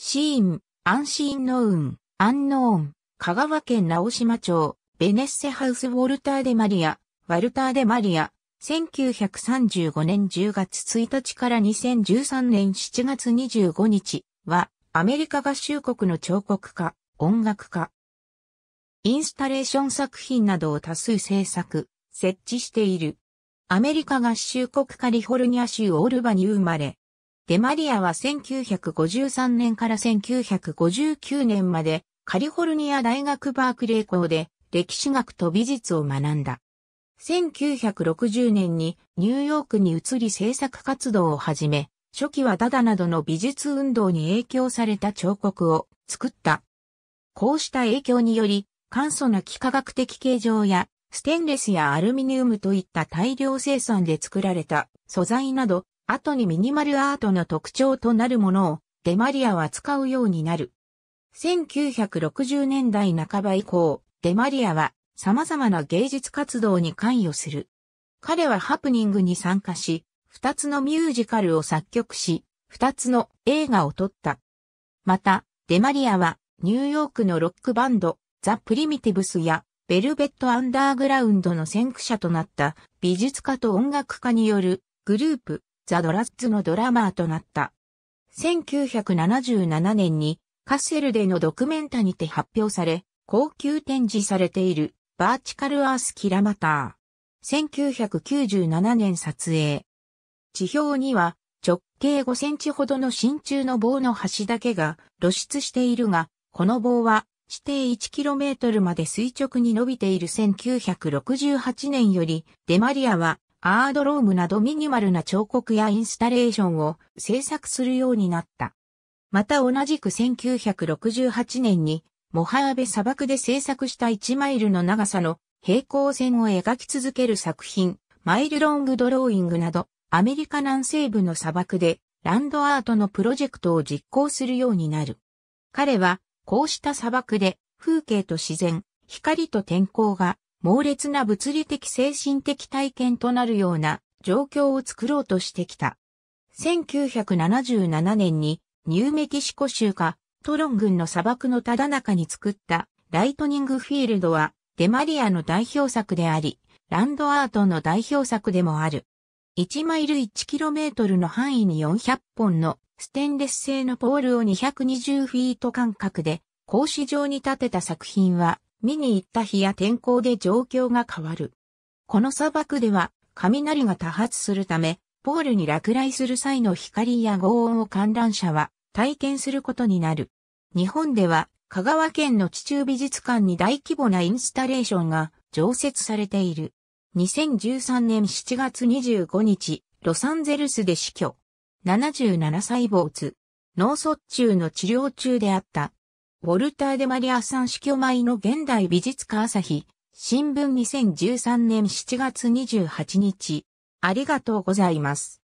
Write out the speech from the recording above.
シーン、安心のン、アンノーン、香川県直島町、ベネッセハウスウォルターデマリア、ワルターデマリア、1935年10月1日から2013年7月25日は、アメリカ合衆国の彫刻家、音楽家。インスタレーション作品などを多数制作、設置している。アメリカ合衆国カリフォルニア州オルバに生まれ、デマリアは1953年から1959年までカリフォルニア大学バークレー校で歴史学と美術を学んだ。1960年にニューヨークに移り制作活動を始め、初期はダダなどの美術運動に影響された彫刻を作った。こうした影響により、簡素な幾何学的形状やステンレスやアルミニウムといった大量生産で作られた素材など後にミニマルアートの特徴となるものをデマリアは使うようになる。1960年代半ば以降、デマリアは様々な芸術活動に関与する。彼はハプニングに参加し、二つのミュージカルを作曲し、二つの映画を撮った。また、デマリアはニューヨークのロックバンド、ザ・プリミティブスやベルベット・アンダーグラウンドの先駆者となった美術家と音楽家によるグループザ・ドラッツのドラマーとなった。1977年にカッセルでのドクメンタにて発表され、高級展示されているバーチカルアースキラマター。1997年撮影。地表には直径5センチほどの真鍮の棒の端だけが露出しているが、この棒は地底 1km まで垂直に伸びている1968年より、デマリアはアードロームなどミニマルな彫刻やインスタレーションを制作するようになった。また同じく1968年にモハーベ砂漠で制作した1マイルの長さの平行線を描き続ける作品、マイルロングドローイングなど、アメリカ南西部の砂漠でランドアートのプロジェクトを実行するようになる。彼は、こうした砂漠で風景と自然、光と天候が猛烈な物理的精神的体験となるような状況を作ろうとしてきた。1977年にニューメキシコ州かトロン郡の砂漠のただ中に作ったライトニングフィールドはデマリアの代表作であり、ランドアートの代表作でもある。1マイル 1km の範囲に400本のステンレス製のポールを220フィート間隔で格子状に立てた作品は見に行った日や天候で状況が変わる。この砂漠では雷が多発するため、ポールに落雷する際の光や轟音を観覧車は体験することになる。日本では香川県の地中美術館に大規模なインスタレーションが常設されている。2013年7月25日、ロサンゼルスで死去。77歳没。脳卒中の治療中であったウォルター・デ・マリアさん死去前の現代美術家朝日、新聞2013年7月28日。ありがとうございます。